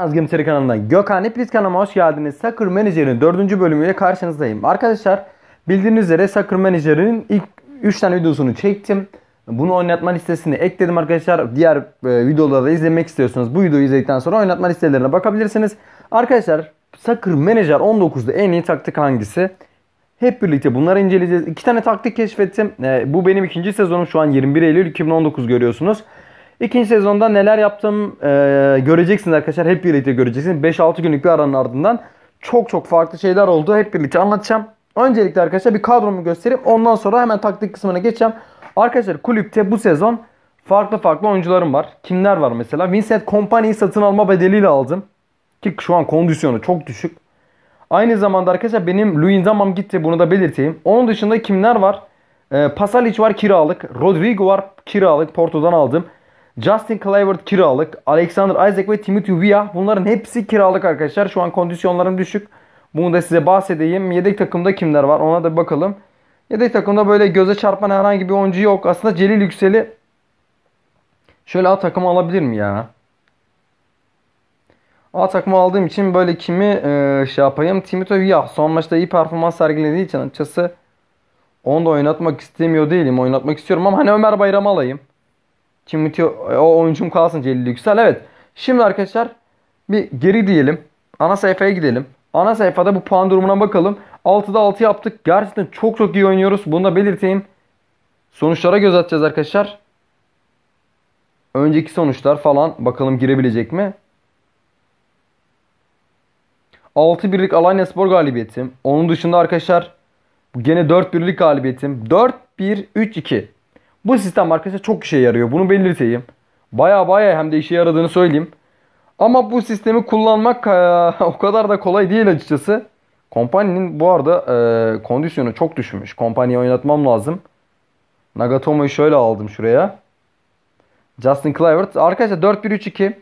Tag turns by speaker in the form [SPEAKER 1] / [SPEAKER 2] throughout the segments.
[SPEAKER 1] Az Gümseri kanalından Gökhan Hepiniz kanalıma hoş geldiniz. Sakır Menajer'in 4. bölümüyle karşınızdayım. Arkadaşlar bildiğiniz üzere Sakır Menajer'in ilk 3 tane videosunu çektim. Bunu oynatma listesine ekledim arkadaşlar. Diğer e, videoları da izlemek istiyorsanız bu videoyu izledikten sonra oynatma listelerine bakabilirsiniz. Arkadaşlar Sakır Menajer 19'da en iyi taktik hangisi? Hep birlikte bunları inceleyeceğiz. İki tane taktik keşfettim. E, bu benim ikinci sezonum şu an 21 Eylül 2019 görüyorsunuz. İkinci sezonda neler yaptım e, göreceksiniz arkadaşlar. Hep birlikte göreceksiniz. 5-6 günlük bir aranın ardından çok çok farklı şeyler oldu. Hep birlikte anlatacağım. Öncelikle arkadaşlar bir kadromu göstereyim. Ondan sonra hemen taktik kısmına geçeceğim. Arkadaşlar kulüpte bu sezon farklı farklı oyuncularım var. Kimler var mesela? Vincent Kompany'yi satın alma bedeliyle aldım. Ki şu an kondisyonu çok düşük. Aynı zamanda arkadaşlar benim Luis Zamam gitti. Bunu da belirteyim. Onun dışında kimler var? E, Pasalic var kiralık. Rodrigo var kiralık. Porto'dan aldım. Justin Clavert kiralık. Alexander Isaac ve Timothy Weah bunların hepsi kiralık arkadaşlar. Şu an kondisyonlarım düşük. Bunu da size bahsedeyim. Yedek takımda kimler var ona da bir bakalım. Yedek takımda böyle göze çarpan herhangi bir oyuncu yok. Aslında Celil Yüksel'i şöyle A takımı alabilir mi ya? A takımı aldığım için böyle kimi e, şey yapayım. Timothy Weah son maçta iyi performans sergilediği için açıkçası onu da oynatmak istemiyor değilim. Oynatmak istiyorum ama hani Ömer Bayram alayım. Timothy o oyuncum kalsın Celil Yüksel. Evet. Şimdi arkadaşlar bir geri diyelim. Ana sayfaya gidelim. Ana sayfada bu puan durumuna bakalım. 6'da 6 yaptık. Gerçekten çok çok iyi oynuyoruz. Bunu da belirteyim. Sonuçlara göz atacağız arkadaşlar. Önceki sonuçlar falan bakalım girebilecek mi? 6-1'lik Alanya Spor galibiyetim. Onun dışında arkadaşlar gene 4-1'lik galibiyetim. 4-1-3-2. Bu sistem arkadaşlar çok işe yarıyor. Bunu belirteyim. Baya baya hem de işe yaradığını söyleyeyim. Ama bu sistemi kullanmak e, o kadar da kolay değil açıkçası. Kompanya'nın bu arada e, kondisyonu çok düşmüş. Kompanya'yı oynatmam lazım. Nagatomo'yu şöyle aldım şuraya. Justin Clivert. Arkadaşlar 4-1-3-2.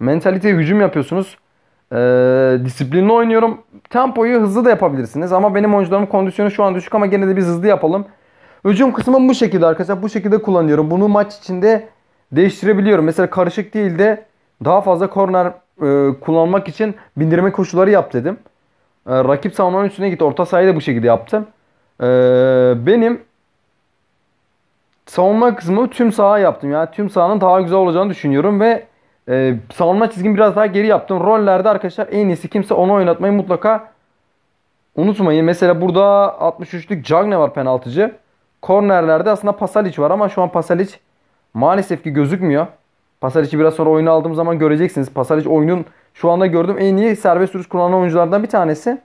[SPEAKER 1] Mentaliteye hücum yapıyorsunuz. E, disiplinli oynuyorum. Tempoyu hızlı da yapabilirsiniz. Ama benim oyuncularımın kondisyonu şu an düşük ama gene de biz hızlı yapalım. Hücum kısmım bu şekilde arkadaşlar. Bu şekilde kullanıyorum. Bunu maç içinde değiştirebiliyorum. Mesela karışık değil de daha fazla korner e, kullanmak için bindirme koşulları yap dedim. E, rakip savunmanın üstüne gitti Orta sahayı da bu şekilde yaptım. E, benim savunma kısmı tüm saha yaptım. Yani tüm sahanın daha güzel olacağını düşünüyorum ve e, savunma çizgimi biraz daha geri yaptım. Rollerde arkadaşlar en iyisi kimse onu oynatmayı mutlaka unutmayın. Mesela burada 63'lük Cagne var penaltıcı. Kornerlerde aslında Pasalic var ama şu an Pasalic maalesef ki gözükmüyor. Pasalic'i biraz sonra oyuna aldığım zaman göreceksiniz. Pasalic oyunun şu anda gördüğüm en iyi serbest sürüş kullanan oyunculardan bir tanesi.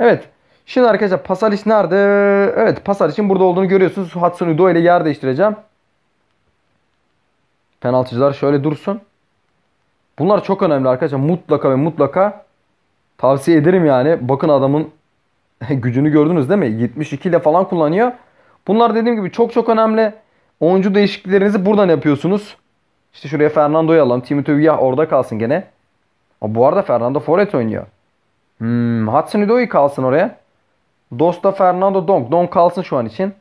[SPEAKER 1] Evet. Şimdi arkadaşlar Pasalic nerede? Evet Pasalic'in burada olduğunu görüyorsunuz. Hudson Udo ile yer değiştireceğim. Penaltıcılar şöyle dursun. Bunlar çok önemli arkadaşlar. Mutlaka ve mutlaka tavsiye ederim yani. Bakın adamın gücünü gördünüz değil mi? 72 ile falan kullanıyor. Bunlar dediğim gibi çok çok önemli. Oyuncu değişikliklerinizi buradan yapıyorsunuz. İşte şuraya Fernando'yu alalım. Timothy Villa orada kalsın gene. Aa, bu arada Fernando Foret oynuyor. Hmm, Hudson Udoyi kalsın oraya. Dosta Fernando Donk. Donk kalsın şu an için.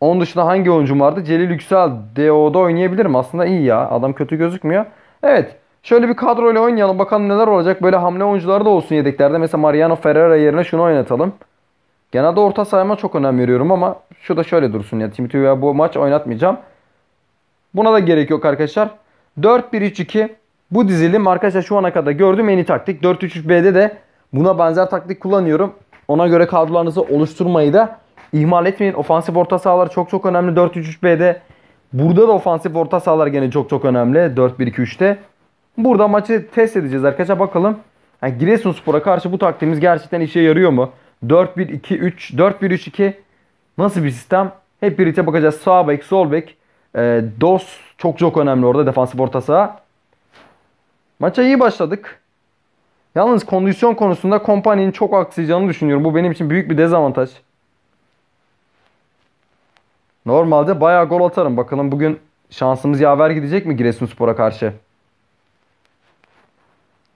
[SPEAKER 1] Onun dışında hangi oyuncum vardı? Celil Yüksel. DO'da oynayabilirim. Aslında iyi ya. Adam kötü gözükmüyor. Evet. Şöyle bir kadroyla oynayalım bakalım neler olacak. Böyle hamle oyuncuları da olsun yedeklerde. Mesela Mariano Ferreira yerine şunu oynatalım. Genelde orta sayma çok önem veriyorum ama şu da şöyle dursun ya. Timothy veya bu maç oynatmayacağım. Buna da gerek yok arkadaşlar. 4-1-3-2 bu dizilim arkadaşlar şu ana kadar gördüğüm en iyi taktik. 4-3-3-B'de de buna benzer taktik kullanıyorum. Ona göre kadrolarınızı oluşturmayı da ihmal etmeyin. Ofansif orta sahalar çok çok önemli 4-3-3-B'de. Burada da ofansif orta sahalar gene çok çok önemli 4-1-2-3'te. Burada maçı test edeceğiz arkadaşlar. Bakalım yani Giresunspor'a karşı bu taktiğimiz gerçekten işe yarıyor mu? 4-1-2-3, 4-1-3-2 nasıl bir sistem? Hep birlikte bakacağız. Sağ bek, sol bek. E, dos çok çok önemli orada defansif orta saha. Maça iyi başladık. Yalnız kondisyon konusunda kompanyanın çok aksayacağını düşünüyorum. Bu benim için büyük bir dezavantaj. Normalde bayağı gol atarım. Bakalım bugün şansımız yaver gidecek mi Giresunspor'a karşı?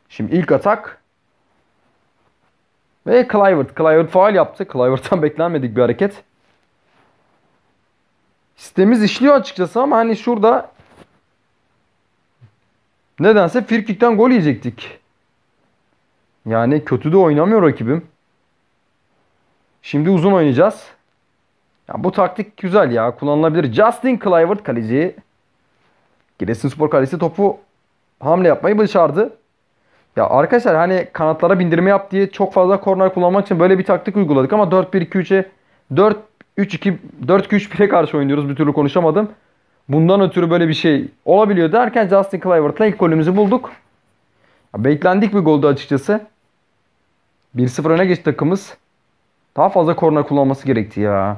[SPEAKER 1] Şimdi ilk atak ve Clivert. Clivert faal yaptı. Clivert'tan beklenmedik bir hareket. Sistemimiz işliyor açıkçası ama hani şurada nedense Firkik'ten gol yiyecektik. Yani kötü de oynamıyor rakibim. Şimdi uzun oynayacağız. Ya bu taktik güzel ya. Kullanılabilir. Justin Clivert kaleci. Giresunspor kalesi topu hamle yapmayı başardı. Ya arkadaşlar hani kanatlara bindirme yap diye çok fazla korner kullanmak için böyle bir taktik uyguladık ama 4-1-2-3'e 4-3-2 4-2-3-1'e karşı oynuyoruz. Bir türlü konuşamadım. Bundan ötürü böyle bir şey olabiliyor derken Justin Clivert'la ilk golümüzü bulduk. Ya beklendik bir goldu açıkçası. 1-0 öne geçti takımız. Daha fazla korner kullanması gerekti ya.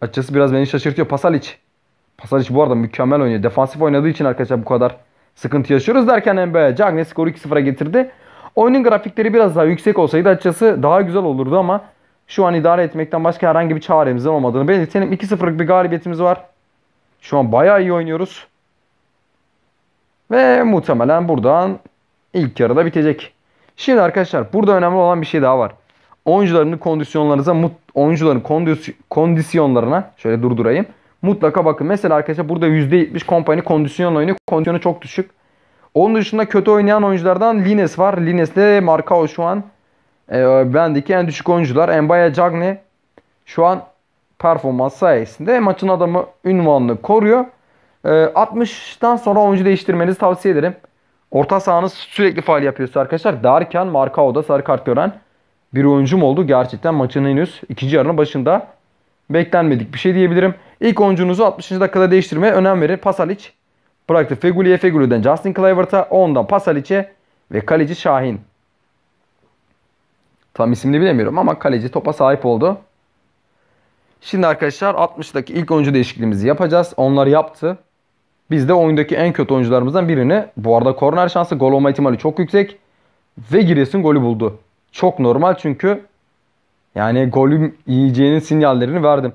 [SPEAKER 1] Açıkçası biraz beni şaşırtıyor. Pasalic. Pasalic bu arada mükemmel oynuyor. Defansif oynadığı için arkadaşlar bu kadar sıkıntı yaşıyoruz derken NBA Cagney skoru 2-0'a getirdi. Oyunun grafikleri biraz daha yüksek olsaydı açıkçası daha güzel olurdu ama şu an idare etmekten başka herhangi bir çaremizin olmadığını belirtelim. 2-0'lık bir galibiyetimiz var. Şu an bayağı iyi oynuyoruz. Ve muhtemelen buradan ilk yarıda bitecek. Şimdi arkadaşlar burada önemli olan bir şey daha var. Oyuncuların kondisyonlarınıza oyuncuların kondisyonlarına şöyle durdurayım. Mutlaka bakın. Mesela arkadaşlar burada %70 kompani kondisyon oynuyor. Kondisyonu çok düşük. Onun dışında kötü oynayan oyunculardan Lines var. Lines de Marka o şu an e, bendeki en düşük oyuncular. Embaya Cagney şu an performans sayesinde maçın adamı ünvanını koruyor. E, 60'tan sonra oyuncu değiştirmenizi tavsiye ederim. Orta sahanız sürekli faal yapıyorsa arkadaşlar derken Markao da sarı kart gören bir oyuncum oldu. Gerçekten maçın henüz ikinci yarının başında Beklenmedik bir şey diyebilirim. İlk oyuncunuzu 60. dakikada değiştirmeye önem verin. Pasalic bıraktı. Feguli'ye, Feguli'den Justin Kluivert'a, ondan Pasalic'e ve kaleci Şahin. Tam isimini bilemiyorum ama kaleci topa sahip oldu. Şimdi arkadaşlar 60'daki ilk oyuncu değişikliğimizi yapacağız. Onlar yaptı. Biz de oyundaki en kötü oyuncularımızdan birini. Bu arada korner şansı gol olma ihtimali çok yüksek. Ve Giresun golü buldu. Çok normal çünkü yani golüm yiyeceğinin sinyallerini verdim.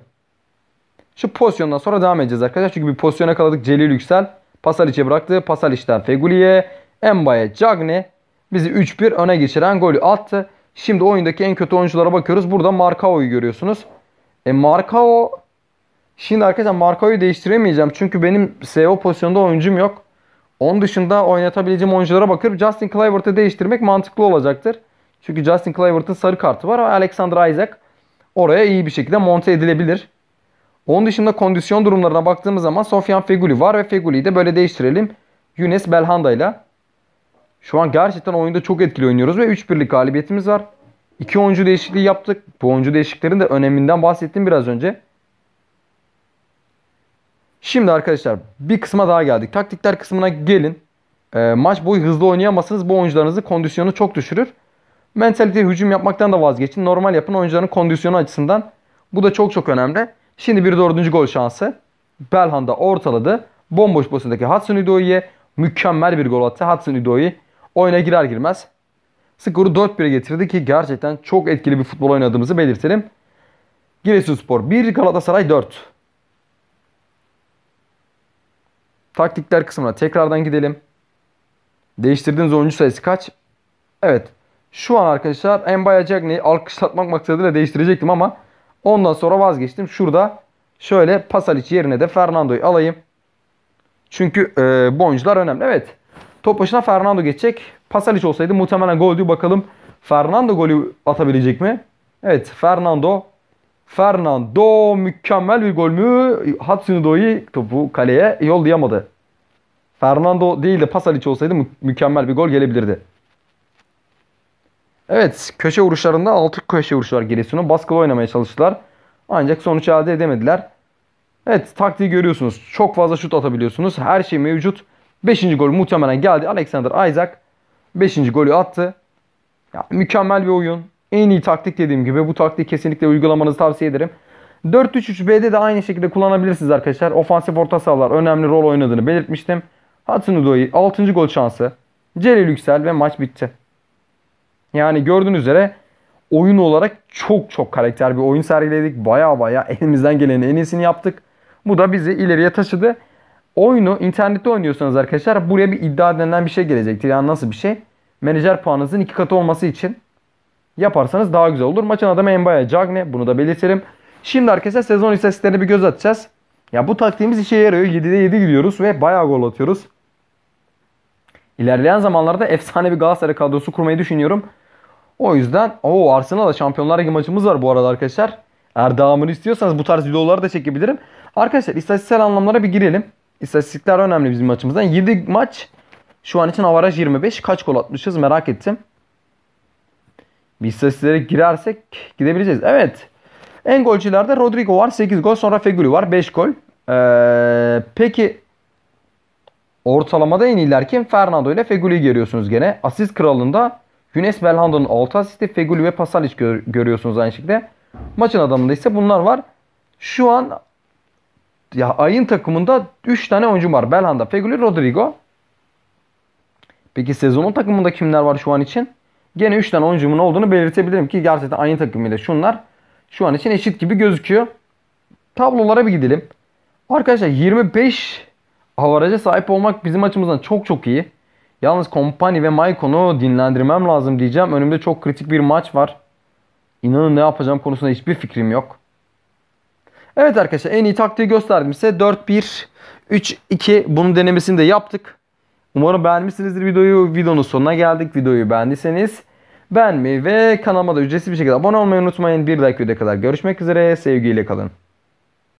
[SPEAKER 1] Şu pozisyondan sonra devam edeceğiz arkadaşlar. Çünkü bir pozisyona yakaladık. Celil Yüksel. Pasaliç'e bıraktı. Pasaliç'ten Feguli'ye. Embaye Cagne bizi 3-1 öne geçiren golü attı. Şimdi oyundaki en kötü oyunculara bakıyoruz. Burada Markao'yu görüyorsunuz. E Markao Şimdi arkadaşlar Markao'yu değiştiremeyeceğim. Çünkü benim SEO pozisyonda oyuncum yok. Onun dışında oynatabileceğim oyunculara bakıp Justin Clivert'ı değiştirmek mantıklı olacaktır. Çünkü Justin Clayvert'ın sarı kartı var. ama Alexander Isaac oraya iyi bir şekilde monte edilebilir. Onun dışında kondisyon durumlarına baktığımız zaman Sofyan Feguli var ve Feguli'yi de böyle değiştirelim. Yunus Belhanda ile. Şu an gerçekten oyunda çok etkili oynuyoruz ve 3-1'lik galibiyetimiz var. İki oyuncu değişikliği yaptık. Bu oyuncu değişikliklerin de öneminden bahsettim biraz önce. Şimdi arkadaşlar bir kısma daha geldik. Taktikler kısmına gelin. E, maç boyu hızlı oynayamazsınız. Bu oyuncularınızı kondisyonu çok düşürür. Mentaliteye hücum yapmaktan da vazgeçin. Normal yapın oyuncuların kondisyonu açısından. Bu da çok çok önemli. Şimdi bir dördüncü gol şansı. Belhanda ortaladı. Bomboş basındaki Hudson Udoi'ye mükemmel bir gol attı. Hudson Udoi oyuna girer girmez skoru 4-1'e getirdi ki gerçekten çok etkili bir futbol oynadığımızı belirtelim. Giresunspor 1 Galatasaray 4. Taktikler kısmına tekrardan gidelim. Değiştirdiğiniz oyuncu sayısı kaç? Evet şu an arkadaşlar Embaya Cagney'i alkışlatmak maksadıyla değiştirecektim ama ondan sonra vazgeçtim. Şurada şöyle Pasalic yerine de Fernando'yu alayım. Çünkü e, bu oyuncular önemli. Evet. Top başına Fernando geçecek. Pasalic olsaydı muhtemelen golü Bakalım Fernando golü atabilecek mi? Evet Fernando. Fernando mükemmel bir gol mü? Hatsunodo'yu topu kaleye yollayamadı. Fernando değil de Pasalic olsaydı mükemmel bir gol gelebilirdi. Evet köşe vuruşlarında 6 köşe vuruşu var Giresun'un. Baskılı oynamaya çalıştılar. Ancak sonuç elde edemediler. Evet taktiği görüyorsunuz. Çok fazla şut atabiliyorsunuz. Her şey mevcut. 5. gol muhtemelen geldi. Alexander Isaac 5. golü attı. Ya, mükemmel bir oyun. En iyi taktik dediğim gibi. Bu taktiği kesinlikle uygulamanızı tavsiye ederim. 4-3-3-B'de de aynı şekilde kullanabilirsiniz arkadaşlar. Ofansif orta sahalar önemli rol oynadığını belirtmiştim. Hudson Odoi 6. gol şansı. Celil Yüksel ve maç bitti. Yani gördüğünüz üzere oyun olarak çok çok karakter bir oyun sergiledik. Baya baya elimizden gelenin en iyisini yaptık. Bu da bizi ileriye taşıdı. Oyunu internette oynuyorsanız arkadaşlar buraya bir iddia denilen bir şey gelecektir. Yani nasıl bir şey? Menajer puanınızın iki katı olması için yaparsanız daha güzel olur. Maçın adamı Embaya Cagne. Bunu da belirtelim. Şimdi arkadaşlar sezon istatistiklerine bir göz atacağız. Ya bu taktiğimiz işe yarıyor. 7'de 7 gidiyoruz ve bayağı gol atıyoruz. İlerleyen zamanlarda efsane bir Galatasaray kadrosu kurmayı düşünüyorum. O yüzden o Arsenal'da Şampiyonlar Ligi maçımız var bu arada arkadaşlar. Eğer devamını istiyorsanız bu tarz videoları da çekebilirim. Arkadaşlar istatistiksel anlamlara bir girelim. İstatistikler önemli bizim maçımızdan. 7 maç şu an için avaraj 25. Kaç gol atmışız merak ettim. Bir istatistiklere girersek gidebileceğiz. Evet. En golcülerde Rodrigo var 8 gol. Sonra Feguli var 5 gol. Ee, peki ortalamada en iyiler kim? Fernando ile Feguli'yi görüyorsunuz gene. Asist kralında Güneş Belhanda'nın 6 asisti, Feguli ve Pasalic gör, görüyorsunuz aynı şekilde. Maçın adamında ise bunlar var. Şu an ya ayın takımında 3 tane oyuncu var. Belhanda, Feguli, Rodrigo. Peki sezonun takımında kimler var şu an için? Gene 3 tane oyuncumun olduğunu belirtebilirim ki gerçekten aynı takımıyla şunlar şu an için eşit gibi gözüküyor. Tablolara bir gidelim. Arkadaşlar 25 avaraja sahip olmak bizim açımızdan çok çok iyi. Yalnız Kompani ve Maikon'u dinlendirmem lazım diyeceğim. Önümde çok kritik bir maç var. İnanın ne yapacağım konusunda hiçbir fikrim yok. Evet arkadaşlar en iyi taktiği gösterdim size. 4-1, 3-2 bunun denemesini de yaptık. Umarım beğenmişsinizdir videoyu. Videonun sonuna geldik. Videoyu beğendiyseniz beğenmeyi ve kanalıma da ücretsiz bir şekilde abone olmayı unutmayın. Bir dahaki videoya kadar görüşmek üzere. Sevgiyle kalın.